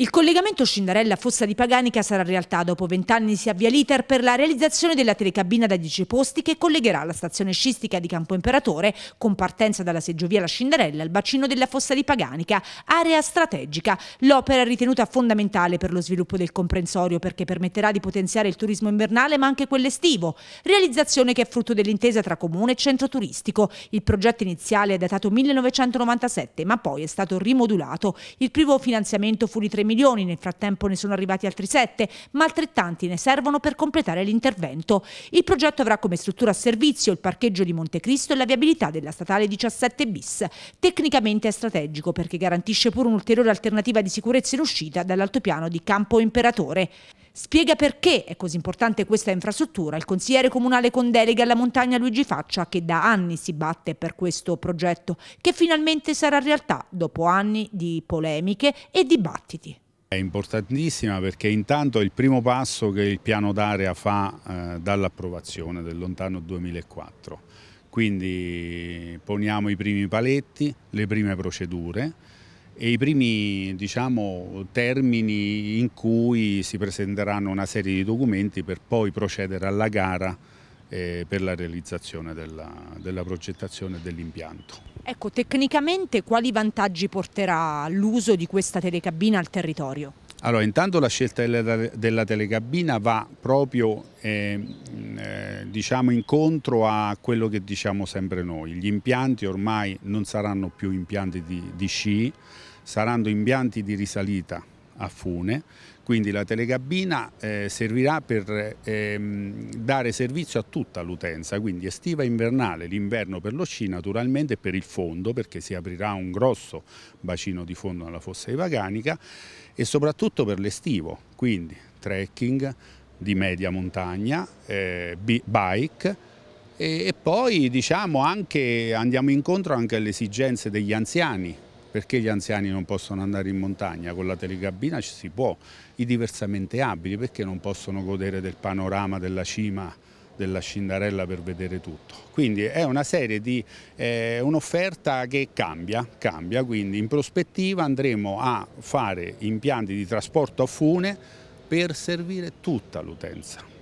Il collegamento Scindarella-Fossa di Paganica sarà realtà. Dopo vent'anni si avvia l'iter per la realizzazione della telecabina da 10 posti che collegherà la stazione scistica di Campo Imperatore, con partenza dalla seggiovia La Scindarella, al bacino della Fossa di Paganica, area strategica. L'opera è ritenuta fondamentale per lo sviluppo del comprensorio perché permetterà di potenziare il turismo invernale ma anche quello estivo, realizzazione che è frutto dell'intesa tra comune e centro turistico. Il progetto iniziale è datato 1997 ma poi è stato rimodulato. Il primo finanziamento fu di 3 milioni, nel frattempo ne sono arrivati altri 7, ma altrettanti ne servono per completare l'intervento. Il progetto avrà come struttura a servizio il parcheggio di Montecristo e la viabilità della statale 17 bis. Tecnicamente è strategico perché garantisce pure un'ulteriore alternativa di sicurezza in uscita dall'altopiano di Campo Imperatore. Spiega perché è così importante questa infrastruttura il consigliere comunale con delega alla montagna Luigi Faccia che da anni si batte per questo progetto che finalmente sarà realtà dopo anni di polemiche e dibattiti. È importantissima perché intanto è il primo passo che il piano d'area fa eh, dall'approvazione del lontano 2004. Quindi poniamo i primi paletti, le prime procedure e i primi diciamo, termini in cui si presenteranno una serie di documenti per poi procedere alla gara eh, per la realizzazione della, della progettazione dell'impianto. Ecco, tecnicamente quali vantaggi porterà l'uso di questa telecabina al territorio? Allora, intanto la scelta della, telecabina va proprio ehm, eh, diciamo incontro a quello che diciamo sempre noi. Gli impianti ormai non saranno più impianti di, di sci, saranno impianti di risalita, a fune, quindi la telecabina eh, servirà per ehm, dare servizio a tutta l'utenza, quindi estiva e invernale, l'inverno per lo sci naturalmente e per il fondo perché si aprirà un grosso bacino di fondo nella fossa ivacanica e soprattutto per l'estivo, quindi trekking di media montagna, eh, bike, e, poi diciamo anche, andiamo incontro anche alle esigenze degli anziani perché gli anziani non possono andare in montagna, con la telecabina ci si può, i diversamente abili perché non possono godere del panorama della cima della Scindarella per vedere tutto. Quindi è una serie di eh, un'offerta che cambia, cambia, quindi in prospettiva andremo a fare impianti di trasporto a fune per servire tutta l'utenza.